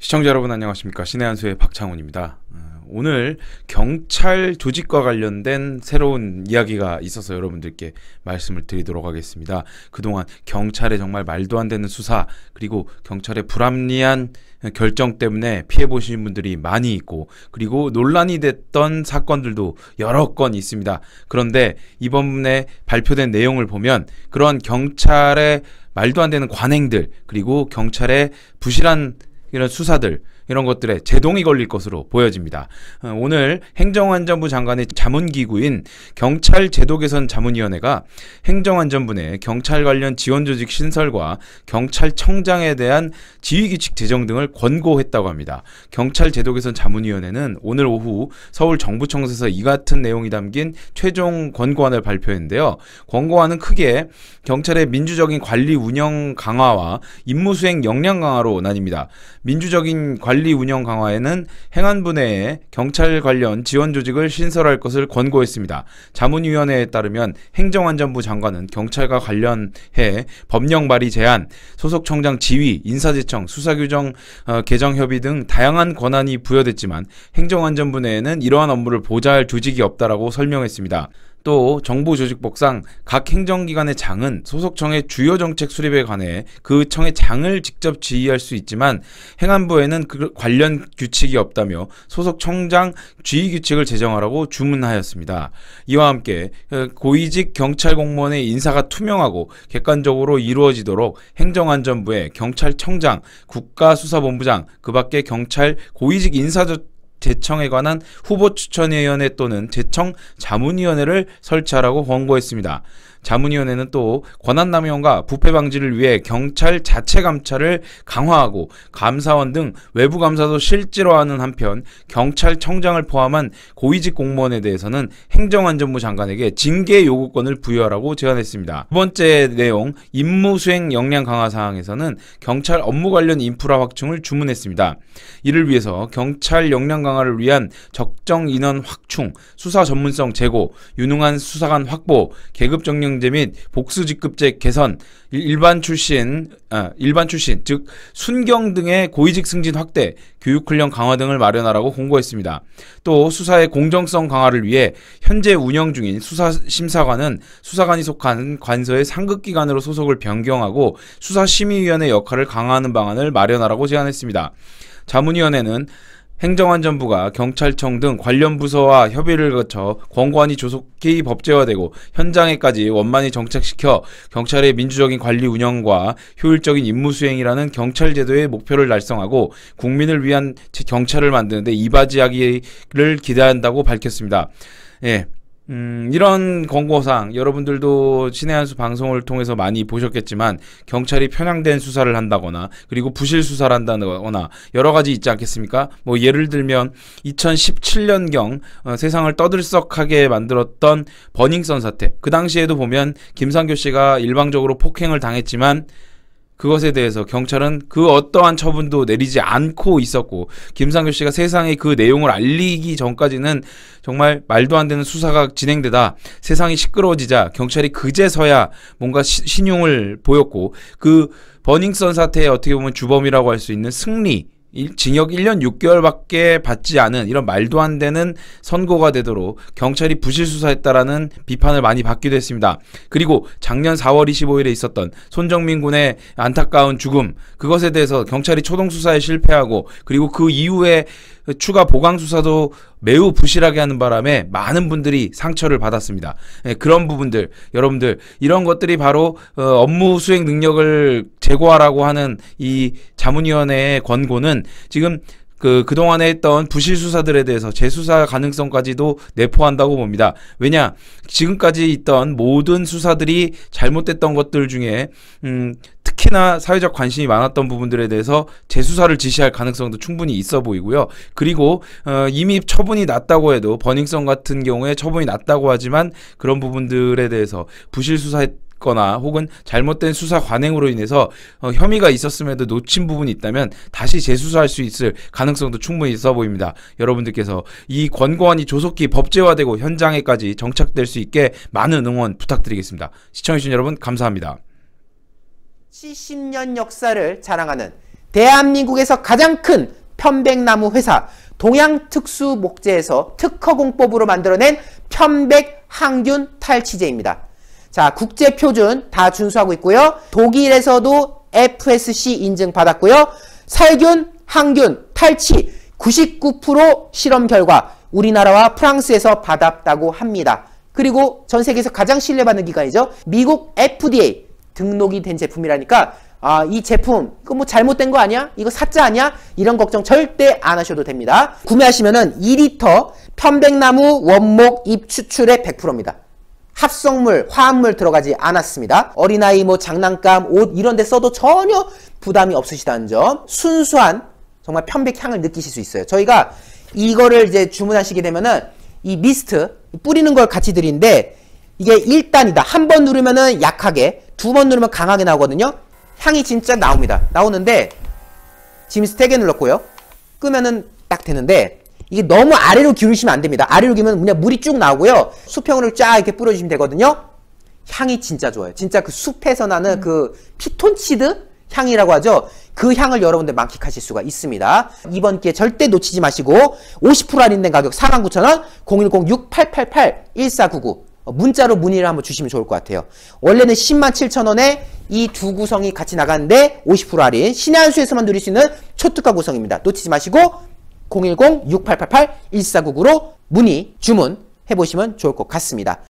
시청자 여러분 안녕하십니까 신의 한수의 박창훈입니다. 어, 오늘 경찰 조직과 관련된 새로운 이야기가 있어서 여러분들께 말씀을 드리도록 하겠습니다. 그동안 경찰의 정말 말도 안 되는 수사 그리고 경찰의 불합리한 결정 때문에 피해 보신 분들이 많이 있고 그리고 논란이 됐던 사건들도 여러 건 있습니다. 그런데 이번에 발표된 내용을 보면 그러한 경찰의 말도 안 되는 관행들 그리고 경찰의 부실한 이런 수사들 이런 것들에 제동이 걸릴 것으로 보여집니다. 어, 오늘 행정안전부 장관의 자문기구인 경찰제도개선 자문위원회가 행정안전부 내 경찰 관련 지원조직 신설과 경찰청장에 대한 지휘규칙 제정 등을 권고했다고 합니다. 경찰제도개선 자문위원회는 오늘 오후 서울 정부청사에서 이 같은 내용이 담긴 최종 권고안을 발표했는데요. 권고안은 크게 경찰의 민주적인 관리 운영 강화와 임무 수행 역량 강화로 나뉩니다. 민주적인 관리 랠리 운영 강화에는 행안부 내에 경찰 관련 지원 조직을 신설할 것을 권고했습니다. 자문위원회에 따르면 행정안전부 장관은 경찰과 관련해 법령 발의 제한, 소속 청장 지휘, 인사제청, 수사규정 어, 개정 협의 등 다양한 권한이 부여됐지만 행정안전부 내에는 이러한 업무를 보좌할 조직이 없다라고 설명했습니다. 또 정부 조직법상 각 행정기관의 장은 소속청의 주요 정책 수립에 관해 그 청의 장을 직접 지휘할 수 있지만 행안부에는 그 관련 규칙이 없다며 소속청장 지휘 규칙을 제정하라고 주문하였습니다. 이와 함께 어, 고위직 경찰 공무원의 인사가 투명하고 객관적으로 이루어지도록 행정안전부에 경찰청장, 국가수사본부장, 그밖에 경찰 고위직 인사 재청에 관한 후보 추천위원회 또는 재청 자문위원회를 설치하라고 권고했습니다. 자문위원회는 또 권한남용과 부패 방지를 위해 경찰 자체 감찰을 강화하고 감사원 등 외부 감사도 실질화하는 한편 경찰청장을 포함한 고위직 공무원에 대해서는 행정안전부 장관에게 징계 요구권을 부여하라고 제안했습니다. 두 번째 내용 임무 수행 역량 강화 사항에서는 경찰 업무 관련 인프라 확충을 주문했습니다. 이를 위해서 경찰 역량 강화 강화를 위한 적정 인원 확충, 수사 전문성 제고, 유능한 수사관 확보, 계급 정령제 및 복수 직급제 개선, 일반 출신, 아, 일반 출신, 즉 순경 등의 고위직 승진 확대, 교육 훈련 강화 등을 마련하라고 공고했습니다. 또 수사의 공정성 강화를 위해 현재 운영 중인 수사 심사관은 수사관이 속한 관서의 상급 기관으로 소속을 변경하고 수사 심의위원회 역할을 강화하는 방안을 마련하라고 제안했습니다. 자문위원회는 행정안전부가 경찰청 등 관련 부서와 협의를 거쳐 권고안이 조속히 법제화되고 현장에까지 원만히 정착시켜 경찰의 민주적인 관리 운영과 효율적인 임무 수행이라는 경찰 제도의 목표를 달성하고 국민을 위한 경찰을 만드는데 이바지하기를 기대한다고 밝혔습니다. 예. 음, 이런 권고사항 여러분들도 신의 한수 방송을 통해서 많이 보셨겠지만 경찰이 편향된 수사를 한다거나 그리고 부실 수사를 한다거나 여러 가지 있지 않겠습니까? 뭐 예를 들면 2017년경 어, 세상을 떠들썩하게 만들었던 버닝썬 사태 그 당시에도 보면 김상교 씨가 일방적으로 폭행을 당했지만 그것에 대해서 경찰은 그 어떠한 처분도 내리지 않고 있었고 김상규 씨가 세상에 그 내용을 알리기 전까지는 정말 말도 안 되는 수사가 진행되다 세상이 시끄러워지자 경찰이 그제서야 뭔가 시, 신용을 보였고 그 버닝썬 사태의 어떻게 보면 주범이라고 할 수 있는 승리 일, 징역 1년 6개월밖에 받지 않은 이런 말도 안 되는 선고가 되도록 경찰이 부실 수사했다라는 비판을 많이 받기도 했습니다. 그리고 작년 4월 25일에 있었던 손정민 군의 안타까운 죽음 그것에 대해서 경찰이 초동 수사에 실패하고 그리고 그 이후에 추가 보강 수사도 매우 부실하게 하는 바람에 많은 분들이 상처를 받았습니다. 예, 그런 부분들 여러분들 이런 것들이 바로 어, 업무 수행 능력을 제고하라고 하는 이 자문위원회의 권고는 지금 그 그동안에 했던 부실 수사들에 대해서 재수사 가능성까지도 내포한다고 봅니다. 왜냐 지금까지 있던 모든 수사들이 잘못됐던 것들 중에 음, 특히나 사회적 관심이 많았던 부분들에 대해서 재수사를 지시할 가능성도 충분히 있어 보이고요. 그리고 어, 이미 처분이 났다고 해도 버닝썬 같은 경우에 처분이 났다고 하지만 그런 부분들에 대해서 부실 수사 거나 혹은 잘못된 수사 관행으로 인해서 어, 혐의가 있었음에도 놓친 부분이 있다면 다시 재수사할 수 있을 가능성도 충분히 있어 보입니다. 여러분들께서 이 권고안이 조속히 법제화되고 현장에까지 정착될 수 있게 많은 응원 부탁드리겠습니다. 시청해주신 여러분 감사합니다. 70년 역사를 자랑하는 대한민국에서 가장 큰 편백나무 회사 동양특수목재에서 특허공법으로 만들어낸 편백 항균 탈취제입니다. 자, 국제 표준 다 준수하고 있고요. 독일에서도 FSC 인증 받았고요. 살균, 항균, 탈취 99% 실험 결과 우리나라와 프랑스에서 받았다고 합니다. 그리고 전 세계에서 가장 신뢰받는 기관이죠. 미국 FDA 등록이 된 제품이라니까 아, 이 제품, 이거 뭐 잘못된 거 아니야? 이거 사짜 아니야? 이런 걱정 절대 안 하셔도 됩니다. 구매하시면은 2리터 편백나무 원목 잎 추출의 100%입니다. 합성물, 화합물 들어가지 않았습니다. 어린아이 뭐 장난감, 옷 이런 데 써도 전혀 부담이 없으시다는 점 순수한 정말 편백향을 느끼실 수 있어요. 저희가 이거를 이제 주문하시게 되면은 이 미스트 뿌리는 걸 같이 드리는데 이게 1단이다. 한 번 누르면은 약하게 두 번 누르면 강하게 나오거든요. 향이 진짜 나옵니다. 나오는데 지금 스택에 눌렀고요. 끄면은 딱 되는데 이게 너무 아래로 기울이시면 안 됩니다. 아래로 기면 그냥 물이 쭉 나오고요. 수평으로 쫙 이렇게 뿌려주시면 되거든요. 향이 진짜 좋아요. 진짜 그 숲에서 나는 음. 그 피톤치드 향이라고 하죠. 그 향을 여러분들 만끽하실 수가 있습니다. 이번 기회 절대 놓치지 마시고 50% 할인된 가격 49,000원 010-6888-1499 어, 문자로 문의를 한번 주시면 좋을 것 같아요. 원래는 1 0 7 0 0 0 원에 이 두 구성이 같이 나갔는데50% 할인 신의 한수에서만 누릴 수 있는 초특가 구성입니다. 놓치지 마시고 010-6888-1499로 문의, 주문 해보시면 좋을 것 같습니다.